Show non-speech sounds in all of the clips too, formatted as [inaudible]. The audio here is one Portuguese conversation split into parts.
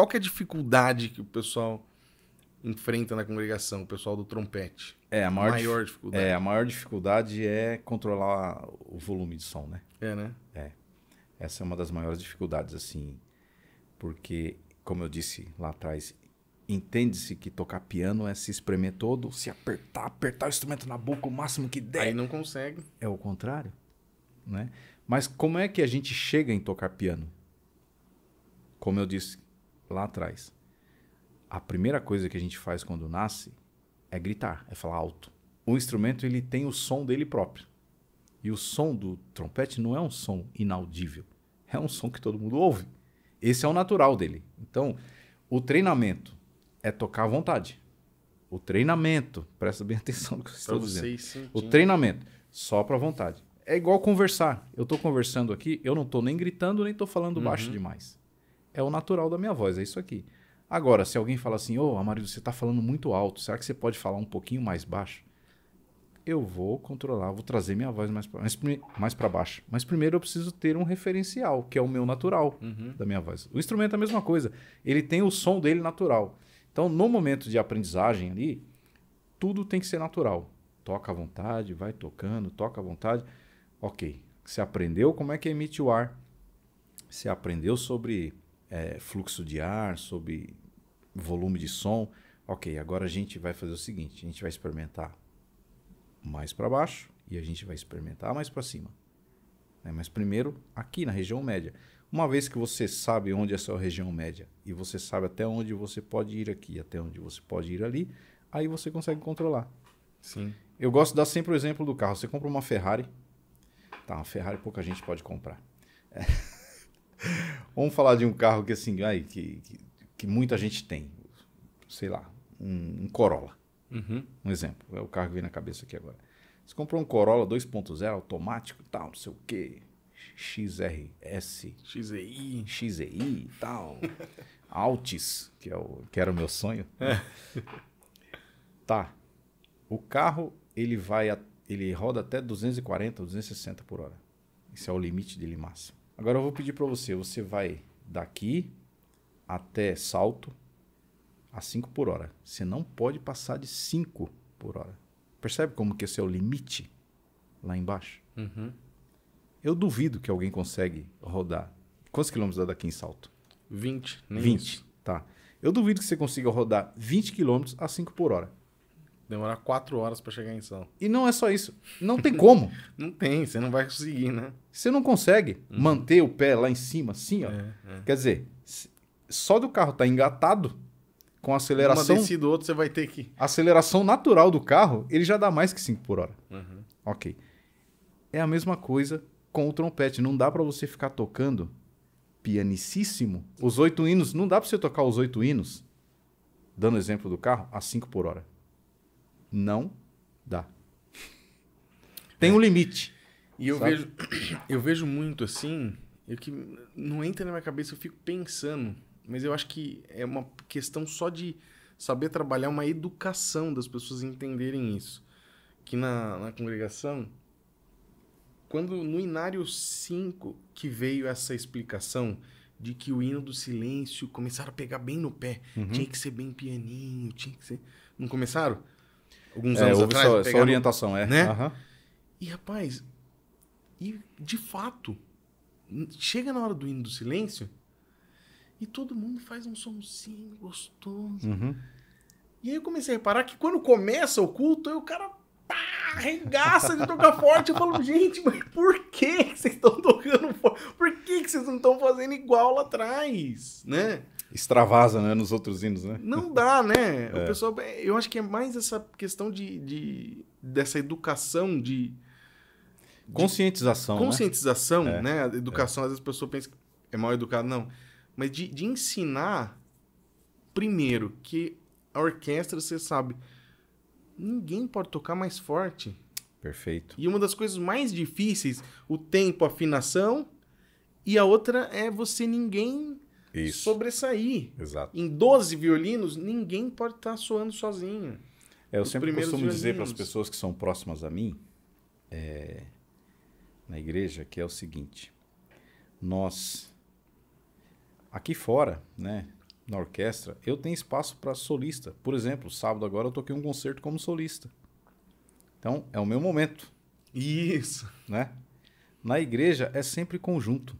qual que é a dificuldade que o pessoal enfrenta na congregação, o pessoal do trompete? É, a maior, maior dificuldade. É, a maior dificuldade é controlar o volume de som, né? É, né? É. Essa é uma das maiores dificuldades, assim, porque, como eu disse lá atrás, entende-se que tocar piano é se espremer todo, se apertar, apertar o instrumento na boca o máximo que der. Aí não consegue. É o contrário, né? Mas como é que a gente chega em tocar piano? Como eu disse, lá atrás. A primeira coisa que a gente faz quando nasce é gritar, é falar alto. O instrumento ele tem o som dele próprio. E o som do trompete não é um som inaudível. É um som que todo mundo ouve. Esse é o natural dele. Então, o treinamento é tocar à vontade. O treinamento, presta bem [laughs] atenção no que você está dizendo. Sentindo. O treinamento, só para vontade. É igual conversar. Eu estou conversando aqui, eu não estou nem gritando, nem estou falando uhum. baixo demais é o natural da minha voz, é isso aqui. Agora, se alguém fala assim, ô oh, Amarildo, você está falando muito alto, será que você pode falar um pouquinho mais baixo? Eu vou controlar, vou trazer minha voz mais para mais, mais baixo. Mas primeiro eu preciso ter um referencial, que é o meu natural uhum. da minha voz. O instrumento é a mesma coisa, ele tem o som dele natural. Então, no momento de aprendizagem ali, tudo tem que ser natural. Toca à vontade, vai tocando, toca à vontade. Ok, você aprendeu como é que emite o ar, você aprendeu sobre é, fluxo de ar, sobre volume de som. Ok, agora a gente vai fazer o seguinte: a gente vai experimentar mais para baixo e a gente vai experimentar mais para cima. Né? Mas primeiro aqui na região média. Uma vez que você sabe onde é a sua região média e você sabe até onde você pode ir aqui, até onde você pode ir ali, aí você consegue controlar. Sim. Eu gosto de dar sempre o exemplo do carro. Você compra uma Ferrari. Tá, uma Ferrari pouca gente pode comprar. É. Vamos falar de um carro que assim, ai, que, que, que muita gente tem. Sei lá, um, um Corolla. Uhum. Um exemplo. É o carro que vem na cabeça aqui agora. Você comprou um Corolla 2.0 automático, tal, não sei o quê. XRS. XEI. XEI e tal. [laughs] Altis, que, é o, que era o meu sonho. É. [laughs] Tá. O carro, ele vai. A, ele roda até 240, 260 por hora. Esse é o limite dele máximo. Agora eu vou pedir para você, você vai daqui até salto a 5 por hora. Você não pode passar de 5 por hora. Percebe como que esse é o limite lá embaixo? Uhum. Eu duvido que alguém consegue rodar. Quantos quilômetros dá daqui em salto? 20. Nem 20, isso. tá. Eu duvido que você consiga rodar 20 quilômetros a 5 por hora demorar quatro horas para chegar em São. E não é só isso. Não tem como. [laughs] não tem, você não vai conseguir, né? Você não consegue uhum. manter o pé lá em cima, assim, ó. É, é. Quer dizer, só do carro estar tá engatado com aceleração. Uma descida outro, você vai ter que. Aceleração natural do carro, ele já dá mais que 5 por hora. Uhum. Ok. É a mesma coisa com o trompete. Não dá para você ficar tocando pianicíssimo. Os oito hinos, não dá para você tocar os oito hinos, dando exemplo do carro, a 5 por hora não dá. Tem é. um limite. E eu vejo, [clears throat] eu vejo muito assim, eu que não entra na minha cabeça, eu fico pensando, mas eu acho que é uma questão só de saber trabalhar uma educação das pessoas entenderem isso. Que na, na congregação, quando no Inário 5 que veio essa explicação de que o hino do silêncio começaram a pegar bem no pé, uhum. tinha que ser bem pianinho, tinha que ser. Não começaram? alguns é, anos é, atrás. Só, pegaram, só orientação, é. Né? Uhum. E, rapaz, e de fato, chega na hora do hino do silêncio e todo mundo faz um somzinho gostoso. Uhum. E aí eu comecei a reparar que quando começa o culto, aí o cara pá, arregaça de tocar forte. Eu falo, gente, mas por que vocês estão tocando forte? Por que vocês não estão fazendo igual lá atrás? Né? extravasa né, nos outros hinos, né? Não dá, né? [laughs] É. O pessoal, eu acho que é mais essa questão de, de dessa educação de conscientização, de, conscientização, né? É, né? É. Educação, às vezes a pessoa pensa que é mal educado, não. Mas de, de ensinar primeiro que a orquestra, você sabe, ninguém pode tocar mais forte. Perfeito. E uma das coisas mais difíceis, o tempo, a afinação, e a outra é você ninguém isso. sobressair. Exato. Em 12 violinos, ninguém pode estar tá soando sozinho. É, eu sempre costumo violinos. dizer para as pessoas que são próximas a mim, é, na igreja, que é o seguinte: nós, aqui fora, né, na orquestra, eu tenho espaço para solista. Por exemplo, sábado agora eu toquei um concerto como solista. Então, é o meu momento. Isso. Né? Na igreja é sempre conjunto.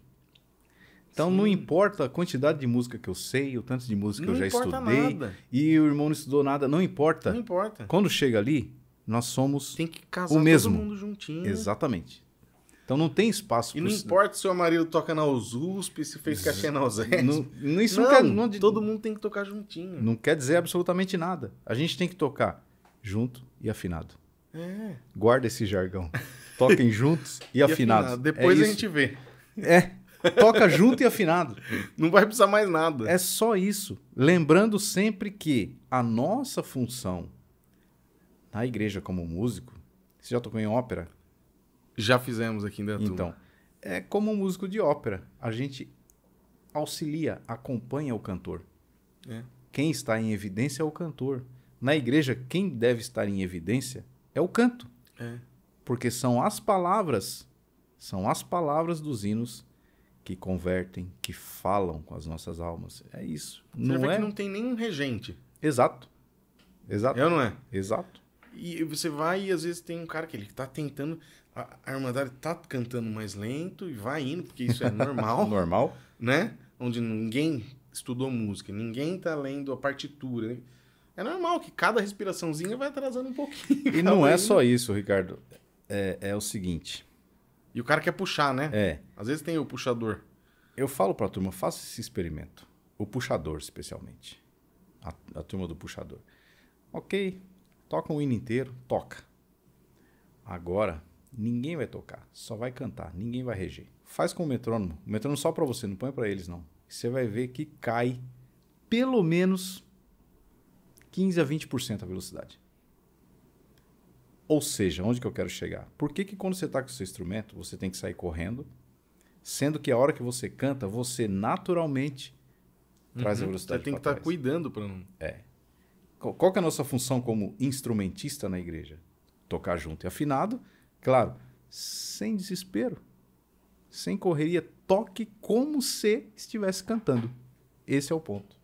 Então Sim. não importa a quantidade de música que eu sei, o tanto de música não que eu já estudei. Nada. E o irmão não estudou nada, não importa. Não importa. Quando chega ali, nós somos Tem que casar o mesmo. todo mundo juntinho. Exatamente. Então não tem espaço E não isso. importa se o marido toca na USP, se fez cachê na USET. Não, não, isso não, não, quer, não todo mundo tem que tocar juntinho. Não quer dizer absolutamente nada. A gente tem que tocar junto e afinado. É. Guarda esse jargão. Toquem [laughs] juntos e, e afinados. Afinado. Depois é a gente vê. É. Toca junto e afinado. Não vai precisar mais nada. É só isso. Lembrando sempre que a nossa função na igreja como músico. Você já tocou em ópera? Já fizemos aqui em Então, é como um músico de ópera. A gente auxilia, acompanha o cantor. É. Quem está em evidência é o cantor. Na igreja, quem deve estar em evidência é o canto. É. Porque são as palavras, são as palavras dos hinos que convertem, que falam com as nossas almas. É isso. Você não é que não tem nenhum regente. Exato. Exato. É não é? Exato. E você vai e às vezes tem um cara que ele tá tentando a, a Irmandade tá cantando mais lento e vai indo, porque isso é normal. [laughs] normal. Né? Onde ninguém estudou música, ninguém tá lendo a partitura. Né? É normal que cada respiraçãozinha vai atrasando um pouquinho. E não [laughs] é só isso, Ricardo. É, é o seguinte: e o cara quer puxar, né? É. Às vezes tem o puxador. Eu falo para a turma, faça esse experimento. O puxador, especialmente. A, a turma do puxador. Ok, toca o hino inteiro, toca. Agora, ninguém vai tocar, só vai cantar, ninguém vai reger. Faz com o metrônomo. O metrônomo é só para você, não põe para eles, não. Você vai ver que cai pelo menos 15 a 20% a velocidade. Ou seja, onde que eu quero chegar? Por que, que quando você está com o seu instrumento, você tem que sair correndo, sendo que a hora que você canta, você naturalmente uhum. traz a uhum. velocidade Você tem que estar tá cuidando para não... É. Qual que é a nossa função como instrumentista na igreja? Tocar junto e afinado, claro, sem desespero, sem correria, toque como se estivesse cantando. Esse é o ponto.